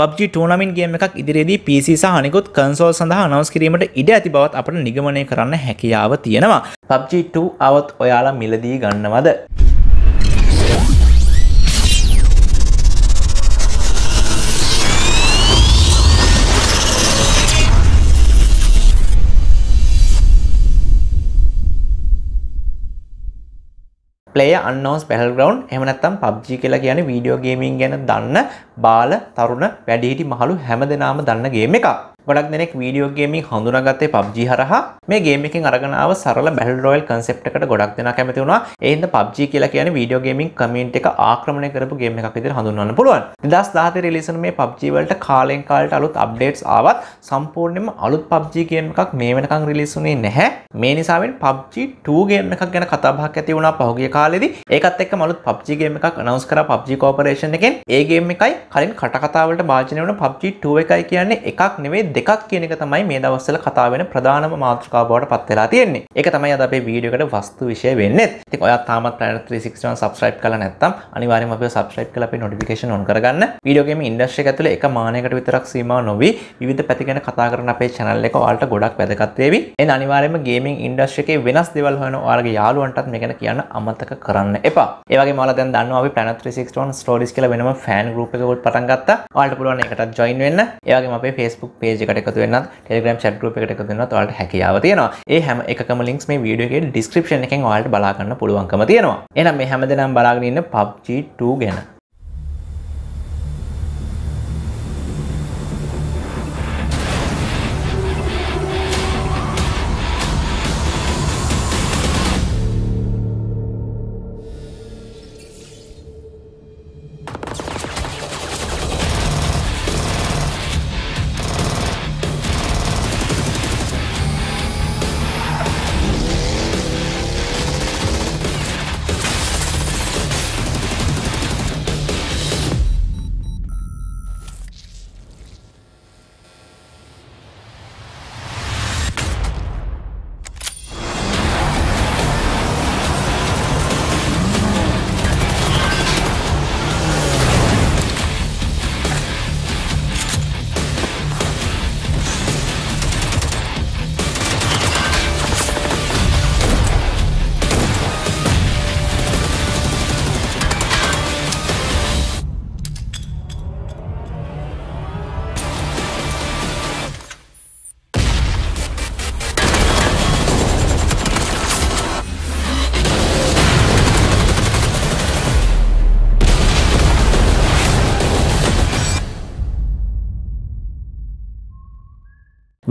PUBG ටූනමින් ගේම එකක් ඉදිරියේදී PC සහ අනිකුත් කන්සෝල් සඳහා අනවුස් කිරීමට ඉඩ ඇති බවත් අපට නිගමනය කරන්න හැකියාව තියෙනවා. PUBG 2 අවත් ඔයාලා මිලදී ගන්නවද? පලේ අන්නෝස් පැහල්ග්‍රවන්් හමනත්තම් පබ්ජි කියලා කියන වීඩියෝ ගේමින් ගැන දන්න බාල තරුණ වැඩිහිටි මහලු හැම දෙනාම දන්නගේම එකක් ගොඩක් දෙනෙක් වීඩියෝ ගේමින් හඳුනාගත්තේ PUBG හරහා මේ ගේම් එකෙන් අරගෙන ආව සරල Battle Royale concept එකට ගොඩක් දෙනා කැමති වුණා. ඒ හින්දා PUBG කියලා කියන්නේ වීඩියෝ ගේමින් කමියුනිටි එක ආක්‍රමණය කරපු ගේම් එකක් විදිහට හඳුන්වන්න පුළුවන්. 2014 රිලීස් වුණු මේ PUBG වලට කාලෙන් කාලට අලුත් අප්ඩේට්ස් ආවත් සම්පූර්ණයෙන්ම අලුත් PUBG ගේම් එකක් මේ වෙනකන් රිලීස් වුණේ නැහැ. මේ නිසාවෙන් PUBG 2 ගේම් එකක් ගැන කතා බහක් ඇති වුණා පහුගිය කාලෙදි. ඒකත් එක්ක මලුත් PUBG ගේම් එකක් අනවුන්ස් කරා PUBG Corporation එකෙන්. ඒ ගේම් එකයි කලින් කටකතාවලට භාජනය වුණ PUBG 2 එකයි කියන්නේ එකක් නෙවෙයි දෙකක් කියන එක තමයි මේ දවස්සල කතා වෙන ප්‍රධානම මාතෘකාවට පත් වෙලා තියෙන්නේ. ඒක තමයි අද අපේ වීඩියෝ එකට වස්තු විෂය වෙන්නේ. ඉතින් ඔයා තාමත් Planet 361 subscribe කරලා නැත්නම් අනිවාර්යයෙන්ම අපිව subscribe කරලා අපේ notification on කරගන්න. වීඩියෝ ගේම ඉන්ඩස්ට්‍රි එක ඇතුලේ එක මානයකට විතරක් සීමා නොවි විවිධ පැති ගැන කතා කරන අපේ channel එක ඔයාලට ගොඩක් වැදගත් වේවි. එහෙනම් අනිවාර්යයෙන්ම gaming industry එකේ වෙනස් දේවල් හොයන ඔයාලගේ යාළුවන්ටත් මේ ගැන කියන්න අමතක කරන්න එපා. ඒ වගේම ඔයාලා දැන් දන්නවා අපි Planet 361 stories කියලා වෙනම fan group එකකුත් පටන් ගත්තා. ඔයාලට පුළුවන් ඒකටත් join වෙන්න. ඒ වගේම අපේ Facebook page page එකට එකතු වෙන්නත් Telegram chat group එකට එකතු වෙන්නත් ඔයාලට හැකියාව තියෙනවා. ඒ හැම එකකම links මේ video එකේ description එකෙන් ඔයාලට බලා ගන්න පුළුවන්කම තියෙනවා. එහෙනම් මේ හැමදේනම් බලාගෙන ඉන්න PUBG 2 ගැන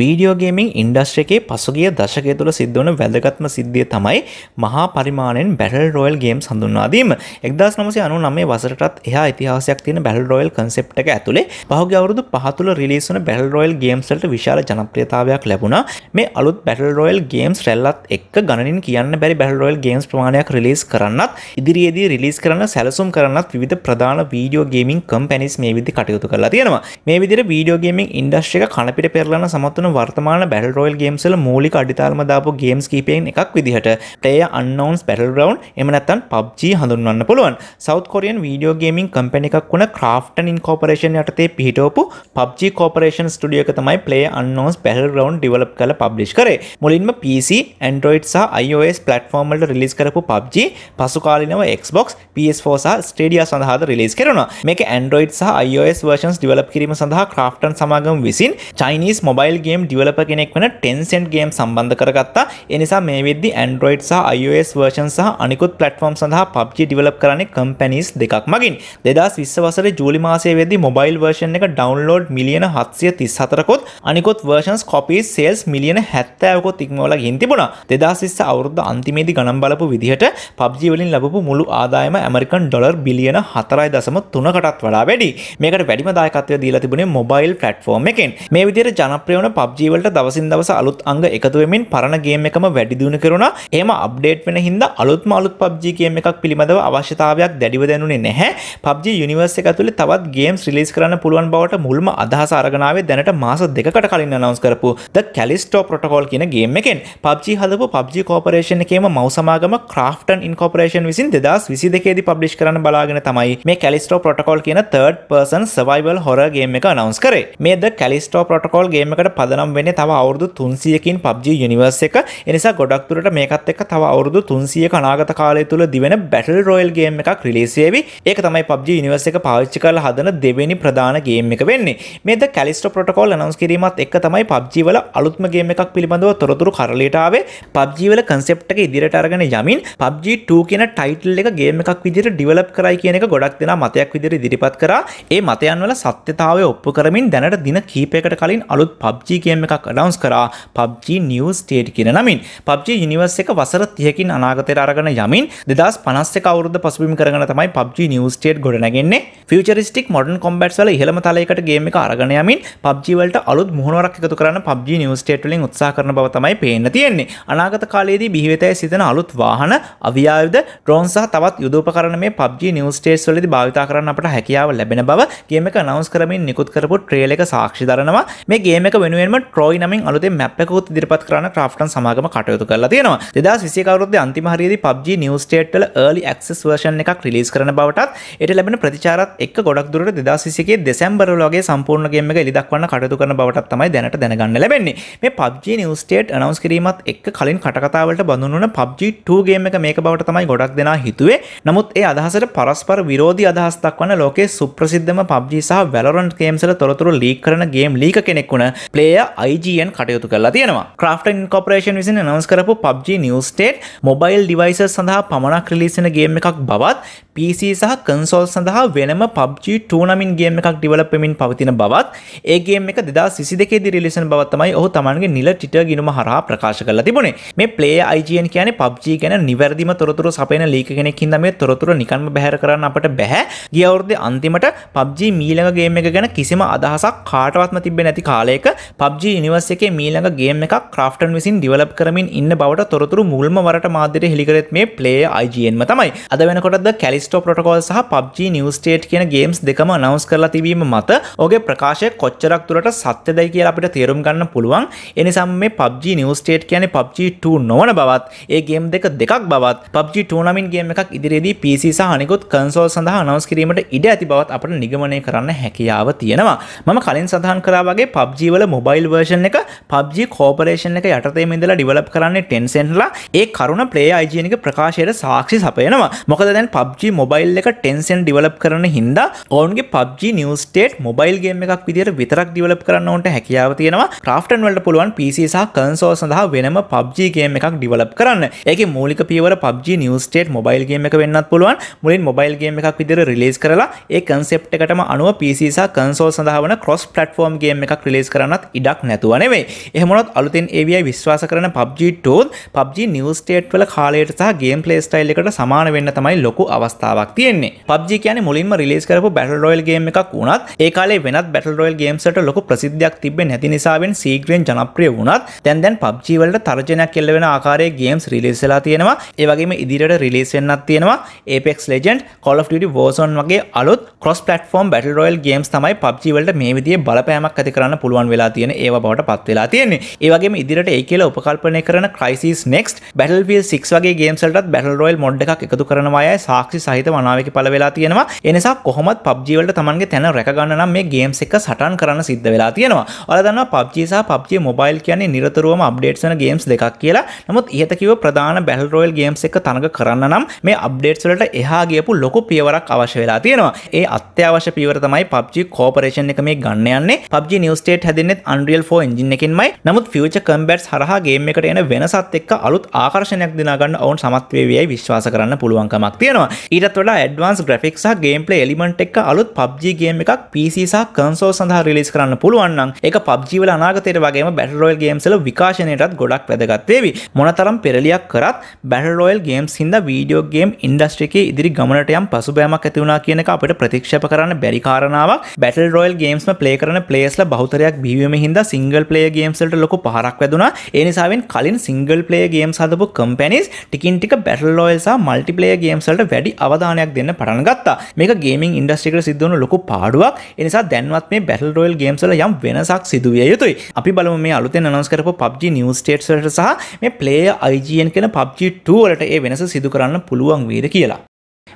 වීඩියෝගේමින් ඉන්ඩස්ට්‍ර එකේ පසුගිය දශකය තුළ සිද්ධවන වැදගත්ම සිද්ධිය තමයි මහා පරිමාණයෙන් බැටල් රොයල් ගේම් සඳුන්වාදීම එක්දස් නමසේ අනු නමේ වසරටත් එහා ඉතිහාසයක් තියෙන බැල් රොයල් කන්සෙප්ට එක ඇතුළේ පහුග අවුරුදු පහතුළ රිලිස්වන බැල් රොයල් ගේම්සලට විශාල ජනප්‍රියතාවයක් ලැබුණා මේ අලුත් බැටල් රොයල් ගේම්ස් රැල්ලත් එක් ගණනින් කියන්න බැරි බැල් රොයල් ගේම්ස් ප්‍රමාණයක් රිලිස් කරන්නත් ඉදිරියේදී රිලිස් කරන්න සැලසුම් කරන්නත් විධ ප්‍රධාන වීඩියෝ ගේමින් කම්පැනිස් මේ විදි කටයුතු කරලා තියෙනවා මේ විදිර වීඩියෝගේමින් ඉන්ඩස්්‍රක කණපිට පෙරලන සමත්වන තියෙන වර්තමාන බැල් රෝල් ගේම්සල මූලික අඩිතාලම දාපු ගේම්ස් කීපයෙන් එකක් විදිහට ටේය අන්නවන්ස් පැටල් රවන්් එමනත්තන් පබ්ජී හඳුන්වන්න පුළුවන් south Korean video gaming company එකක් වුණ ක්‍රාෆ්ටන් ඉන්කෝපරේෂන් යටතේ පිහිටෝපු පබ්ජි කෝපරේෂන් ස්ටඩියක තමයි පලේ අන්නෝස් පැහල් රවන්් ඩිවලප් කළ පබ්ලිෂ් කරේ මුලින්ම PC ඇන්ඩරෝයිඩ් සහ iOS පලටෆෝර්මල්ට රිලිස් කරපු පබ්ජි පසුකාලිනව Xbox PS4සා ස්ටඩිය සඳහාද රිලිස් කරන මේක ඇන්ඩරෝයිඩ් සහ iOS වර්ෂන්ස් ඩිවලප් කිරීම සඳහා ක්‍රාෆ්ටන් සමාගම් විසින් චයිනිස් මොබයිල්ගේ ගේම් ඩිවලප කෙනෙක් වන ටෙන්සෙන්ට් ගේම් සම්බන්ධ කරගත්තා එනිසා මේ විදදි ඇන්ඩරෝයිඩ් සහ iOS වර්ෂන් සහ අනිකුත් පලටෆෝම් සඳහා පබ්ජි ඩිවලප කරන කම්පැනිස් දෙකක් මගින් දෙදස් විස්ස වසර ජූලි මාසේ වෙදදි මොබයිල් වර්ෂන් එක ඩවන්ලෝඩ් මිලියන හත්සිය තිස් හතරකොත් අනිකොත් වර්ෂන්ස් කොපී සේල්ස් මිලියන හැත්තෑයකොත් ඉක්මෝල ගින් තිබුණා දෙදස් විස්ස අවුරුද්ධ අන්තිමේදි ගනම් බලපු විදිහට පබ්ජි වලින් ලබපු මුළු ආදායම ඇමරිකන් ඩොර් බිලියන හතරයි දසම තුනකටත් වඩා වැඩි මේකට වැඩිම දායකත්වය දීලා තිබුණේ මොබයිල් පලටෆෝර්ම් එකෙන් මේ විදිර ජනප්‍රියවන පබ්ජීවලට දවසින් දවස අලුත් අංග එකතුවමින් පරණ ගේම එකම වැඩිදිුණ කරුණ එම අප්ඩේට් වෙන හිද අලුත් අලුත් පබ්ජි කියම එකක් පිළිබඳව අවශ්‍යතාවයක් දැඩිව දැනුනේ නැහැ පබ්ජි යනිවර්ස එක තුළ තවත් ගේම් ්‍රිලිස් කරන්න පුළුවන් බවට මුල්ම අදහස අරගනාවේ දැනට මාස දෙකට කලින් අනවස් කරපු ද කැලිස්ටෝ පොටකෝල් කියන ගේම එකෙන් පබ්ජි හදපු පබ්ජි කෝපරේෂණ එකේම මවසමාගම ක්‍රාෆ්ටන් ඉන්කෝපරේෂන් විසින් දෙදස් විසි දෙකේදී පබ්ලි් කරන බලාගෙන තමයි මේ කැලිස්ටෝ පොටකෝල් කියන තර්ඩ් පර්සන් සවයිවල් හොරගේම එක නවස් කරේ මේද කැලිස්ටෝ පොටකෝල් ගේමකට පද පදනම් වෙන්නේ තව අවුරුදු 300කින් PUBG Universe එක. ඒ නිසා ගොඩක් දුරට මේකත් එක්ක තව අවුරුදු 300ක අනාගත කාලය තුල දිවෙන Battle Royale game එකක් රිලීස් වෙවි. ඒක තමයි PUBG Universe එක පාවිච්චි කරලා හදන දෙවෙනි ප්‍රධාන game එක වෙන්නේ. මේ The Callisto Protocol announce කිරීමත් එක්ක තමයි PUBG වල අලුත්ම game එකක් පිළිබඳව තොරතුරු කරලියට ආවේ. PUBG වල concept එක ඉදිරියට අරගෙන යමින් PUBG 2 කියන ටයිටල් එක game එකක් විදිහට develop කරයි කියන එක ගොඩක් දෙනා මතයක් විදිහට ඉදිරිපත් කරා. ඒ මතයන් වල සත්‍යතාවය ඔප්පු කරමින් දැනට දින කීපයකට කලින් අලුත් PUBG ගේම් එකක් අඩවන්ස් කරා PUBG New State කියන නමින් PUBG Universe එක වසර 30කින් අනාගතයට අරගෙන යමින් 2051 අවුරුද්ද පසුබිම් කරගෙන තමයි PUBG New State ගොඩනැගෙන්නේ ෆියුචරිස්ටික් මොඩර්න් කොම්බැට්ස් වල ඉහළම තලයකට ගේම් එක අරගෙන යමින් PUBG වලට අලුත් මුහුණුවරක් එකතු කරන්න PUBG New State වලින් උත්සාහ කරන බව තමයි පේන්න තියෙන්නේ අනාගත කාලයේදී බිහිවෙතයි සිතන අලුත් වාහන අවියායුධ ඩ්‍රෝන් සහ තවත් යුදෝපකරණ මේ PUBG New States වලදී භාවිතා කරන්න අපට හැකියාව ලැබෙන බව ගේම එක අනවුස් කරමින් නිකුත් කරපු ට්‍රේල් එක සාක්ෂි දරනවා මේ ගේම එක වෙනුවෙන් එමෙන්ම ට්‍රෝයි නමින් අලුතෙන් මැප් එකකුත් ඉදිරිපත් කරන ක්‍රාෆ්ටන් සමාගම කටයුතු කරලා තියෙනවා 2020 කවුරුද්දේ අන්තිම හරියේදී PUBG new state වල early access version එකක් රිලීස් කරන බවටත් ඒට ලැබෙන ප්‍රතිචාරත් එක්ක ගොඩක් දුරට 2021 දෙසැම්බර් වල වගේ සම්පූර්ණ ගේම් එක එලි දක්වන්න කටයුතු කරන බවටත් තමයි දැනට දැනගන්න ලැබෙන්නේ මේ PUBG new state announce කිරීමත් එක්ක කලින් කටකතාවලට බඳුන්වන PUBG 2 ගේම් එක මේක බවට තමයි ගොඩක් දෙනා හිතුවේ නමුත් ඒ අදහසට පරස්පර විරෝධී අදහස් දක්වන ලෝකයේ සුප්‍රසිද්ධම PUBG සහ Valorant ගේම්ස් වල තොරතුරු ලීක් කරන ගේම් ලීක කෙනෙක් වුණ player එය IGN කටයුතු කරලා තියෙනවා ක්‍රෆ්ටන් කොපරේෂන් විසින් නවස් කරපු පබ්ජ නිියස්ටේට් මොබයිල් ඩිවයිස සඳහා පමණක් රිලිසින ගේම එකක් බවත් PC සහ කන්සෝල් සඳහා වෙනම පබ්ජ ටූනමින් ගේම එකක් ඩිවලපමින් පවතින බවත් ඒගේ එක දෙදා සිසි දෙකෙදි රිලිසන් බවත්තමයි ඔහු තමන්ගේ නිල ටිට ගිනුම හරහා ප්‍රකාශ කරලා තිබුණේ මේ ප්ලේ IGN කියන පබ්ජ ගැන නිවැරදිම තොරතුර සපයන ලීක කෙනෙක් හින්දා මේ තොරතුර නිකන්ම බැහැර කරන්න අපට බැහැ ගිය අවුරුද්දේ අන්තිමට පබ්ජ මීළඟ ගේම එක ගැන කිසිම අදහසක් කාටවත්ම තිබෙන්නේ නැති කාලයක පබ්ජ පබ්ජි නිවස් එක මීළඟ ගේම එක ක්‍රෆ්ටන් විසින් ඩිවලප් කරමින් ඉන්න බවට තොරතුරු මුල්ම වරට මාධ්‍යයට හෙළිකරෙත් මේ ප්ලේ අයිජයෙන්ම තමයි අද වෙනකොටද කැලිස්ටෝ පොටකෝල් සහ පබ්ජි නිවස්ටේට් කියන ගේම්ස් දෙකම නවස් කරලා තිබීම මත ඔගේ ප්‍රකාශය කොච්චරක් තුරට සත්‍ය දැයි කියලා අපිට තේරුම් ගන්න පුළුවන් එනිසම් මේ පබ්ජි නිවස්ටේට් කියන පබ්ජි2 නොවන බවත් ඒ ගේම් දෙක දෙකක් බවත් පබ්ජි ටූනමින් ගේම එකක් ඉදිරියේදී පිසි සහනිකුත් කන්සෝල් සඳහා අනවස් කිරීමට ඉඩ ඇති බවත් අපට නිගමනය කරන්න හැකියාව තියෙනවා මම කලින් සඳහන් කරාවගේ පබ්ජිවල මොබයි මොබයිල් වර්ෂන් එක පබ්ජි කෝපරේෂන් එක යටතේ ඉඳලා ඩිවලප් කරන්නේ ටෙන්සෙන්ට්ලා ඒ කරුණ ප්ලේ අයිජනක ප්‍රකාශයට සාක්ෂි සපයනවා මොකද දැන් පබ්ජි මොබයිල් එක ටෙන්සෙන් ඩිවලප් කරන හින්දා ඔවන්ගේ පබ්ජි නිියස්ටේට් මොබයිල්ගේ එකක් විදිර විතරක් ඩිවලප් කරන්න ඔන්ට හැකියාව තියෙනවා ක්‍රාෆ්ටන් වලට පුළුවන් පිසහ කන්සෝ සඳහා වෙනම පබ්ජිගේ එකක් ඩිවලප් කරන්න ඒක මූලික පියවර පබ්ජි නිියස්ටේට් මොබයිල්ගේ එක වෙන්නත් පුළුවන් මුලින් මොබයිල්ගේ එකක් විදිර රිලේස් කරලා ඒ කන්සෙප් එකටම අනුව පිසහ කන්සෝ සඳහාවන කොස් පටෆෝර්ම්ගේ එකක් රිලේස් කරන්නත් ඉඩ ඉඩක් නැතුව නෙවෙයි. එහෙමනොත් අලුතෙන් AVI විශ්වාස කරන PUBG Tool PUBG New State වල කාලයට සහ game play style එකට සමාන වෙන්න තමයි ලොකු අවස්ථාවක් තියෙන්නේ. PUBG කියන්නේ මුලින්ම රිලීස් කරපු Battle Royale game එකක් වුණත් ඒ කාලේ වෙනත් Battle Royale games වලට ලොකු ප්‍රසිද්ධියක් තිබෙන්නේ නැති නිසාවෙන් සීග්‍රයෙන් ජනප්‍රිය වුණත් දැන් දැන් PUBG වලට තර්ජනයක් එල්ල වෙන ආකාරයේ games රිලීස් වෙලා තියෙනවා. ඒ වගේම ඉදිරියට රිලීස් වෙන්නත් තියෙනවා Apex Legend, Call of Duty Warzone වගේ අලුත් cross platform battle royale games තමයි PUBG වලට මේ විදිහේ බලපෑමක් ඇති කරන්න පුළුවන් වෙලා තියෙන ඒව බවට පත්වෙලා තියෙන්නේ ඒවගේ ඉදිරට ඒ කියල උපකල්පනය කරන ක්‍රයිසිස් නෙක්ස් බැටල්ිය සික් වගේ ගේම්සල්ට බැටල් රොයිල් මොඩ් එකක් එකතු කරනවාය සාක්ෂි සහිත මනාවක පලවෙලා තියෙනවා එනිසා කොහොමත් පබ්ජිවලට තමන්ගේ තැන රැකගන්න මේ ගේම්ස් එක සටන් කරන්න සිද්ධ වෙලා තියෙනවා අලදන්න පබ්ජිසා පබ්ජි මොබයිල් කියන්නේ නිරතුරුවම අප්ඩේට්සන ගේම්ස් දෙකක් කියලා නමුත් ඉහතකිව ප්‍රධාන බැල් රොයිල් ගේම්ස් එක තනක කරන්න නම් මේ අප්ඩේට්ස්ලට එහා ගියපු ලොකු පියවරක් අවශ්‍ය වෙලා තියෙනවා ඒ අත්‍යවශ්‍ය පියවර තමයි පබ්ජි කෝපරේෂන් එක මේ ගන්න යන්නේ පබ්ජි නිවස්ටේට් හැදන්නෙත් අ අන්ඩියල් ෝ ඉජින් එකින්මයි නමුත් ෆියච කම්බට් හරහාගේ එකට එන වෙනසත් එක් අලුත් ආකර්ශණයක් දිනාගන්න ඔවන් සමත්වේවියයි විශ්වාස කරන්න පුළුවන්කමක් තියෙනවා ඊටත් වඩා ඇඩවන්ස් ග්‍රෆික් සහ ගේම්පලේ එලිමට එක් අලුත් පබ්ජගේ එකක් පිසිසා කන්සෝ සඳහා රිලිස් කරන්න පුළුවන් එක පබ්ජීවල අනාගතයට වගේම බැටරෝල් ගේම්සල විකාශනයටත් ගොඩක් වැදගත්වේවි මොනතරම් පෙරලියක් කරත් බැටරෝල් ගේම්ස් හිද වීඩියෝ ගේම් ඉන්ඩස්ට්‍රිකේ ඉදිරි ගමනටයම් පසුබෑමක් ඇතිවුණා කියන අපට ප්‍රතික්ෂප කරන්න බැරිකාරණාවක් බැටල් රොයල් ගේම්ස්ම පලේ කරන පලේස්ල බෞතරයක් බීවීම හිද හිද සිංගල් පලේ ගේම්සල්ට ලොක පහරක් වැදුන ඒනිසාවෙන් කලින් සිංගල් පලේ ගේම් සදපු කම්පැනිස් ටිකින් ටික බැටල් ෝයල්සා මල්ටිපලේ ගේම්සල්ට වැඩි අවධානයක් දෙන්න පටන් ගත්තා මේ ගේමින් ඉන්ඩස්ටික සිද්ධන ලොක පාඩුවක් එනිසා දැන්වත් මේ බැටල් රෝයල් ගේම්සල යම් වෙනසක් සිදුවිය යුතුයි අපි බලම මේ අලුතෙන් අනස් කරපු පබ්ජි නිියස්ටේට්සට සහ මේ පලේ අයිජයන් කෙන පබ්ජිටුවලට ඒ වෙනස සිදු කරන්න පුළුවන් වීර කියලා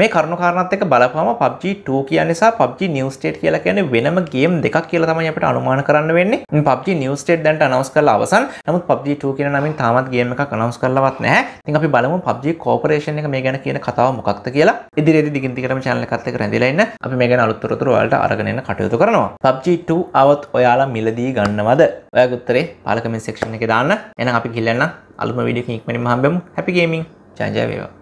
මේ කරුණුකාරණත් එක බලපම PUBG 2 කියන්නේ සහ PUBG New State කියලා කියන්නේ වෙනම ගේම් දෙකක් කියලා තමයි අපිට අනුමාන කරන්න වෙන්නේ. මේ PUBG New State දැන්ට announce කරලා අවසන්. නමුත් PUBG 2 කියන නමින් තාමත් ගේම් එකක් announce කරලවත් නැහැ. ඉතින් අපි බලමු PUBG Corporation එක මේ ගැන කියන කතාව මොකක්ද කියලා. ඉදිරියේදී දිගින් දිගටම channel එකත් එක්ක රැඳිලා ඉන්න. අපි මේ ගැන අලුත් තොරතුරු වලට අරගෙන එන්න කටයුතු කරනවා. PUBG 2 આવොත් ඔයාලා මිලදී ගන්නවද? ඔයාගේ උත්තරේ පාල comment section එකේ දාන්න. එහෙනම් අපි ගිහින් යන්න. අලුම වීඩියෝ එකකින් ඉක්මනින්ම හම්බෙමු. Happy gaming. ජය ජය වේවා.